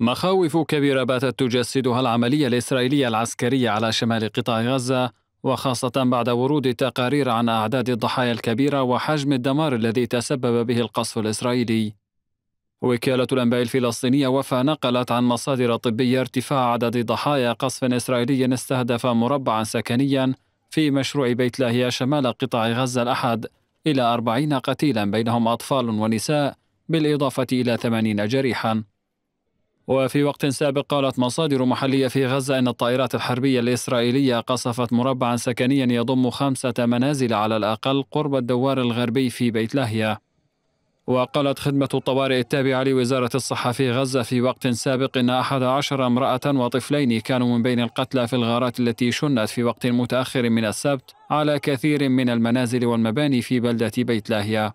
مخاوف كبيرة باتت تجسدها العملية الإسرائيلية العسكرية على شمال قطاع غزة وخاصة بعد ورود تقارير عن أعداد الضحايا الكبيرة وحجم الدمار الذي تسبب به القصف الإسرائيلي. وكالة الأنباء الفلسطينية وفا نقلت عن مصادر طبية ارتفاع عدد ضحايا قصف إسرائيلي استهدف مربعا سكنيا في مشروع بيت لاهيا شمال قطاع غزة الأحد إلى أربعين قتيلا بينهم أطفال ونساء بالإضافة إلى ثمانين جريحا وفي وقت سابق قالت مصادر محلية في غزة أن الطائرات الحربية الإسرائيلية قصفت مربعا سكنيا يضم خمسة منازل على الأقل قرب الدوار الغربي في بيت لاهيا وقالت خدمة الطوارئ التابعة لوزارة الصحة في غزة في وقت سابق أن أحد عشر امرأة وطفلين كانوا من بين القتلى في الغارات التي شنت في وقت متأخر من السبت على كثير من المنازل والمباني في بلدة بيت لاهيا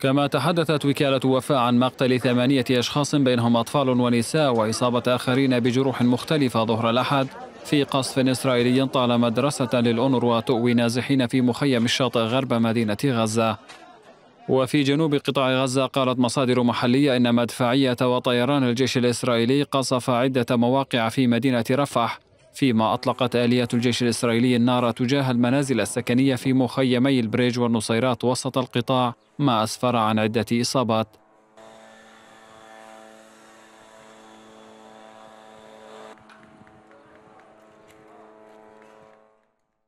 كما تحدثت وكالة وفاء عن مقتل ثمانية أشخاص بينهم أطفال ونساء وإصابة آخرين بجروح مختلفة ظهر الأحد في قصف إسرائيلي طال مدرسة للأونروا تؤوي نازحين في مخيم الشاطئ غرب مدينة غزة وفي جنوب قطاع غزة قالت مصادر محلية إن مدفعية وطيران الجيش الإسرائيلي قصف عدة مواقع في مدينة رفح فيما أطلقت آليات الجيش الإسرائيلي النار تجاه المنازل السكنية في مخيمي البريج والنصيرات وسط القطاع ما أسفر عن عدة إصابات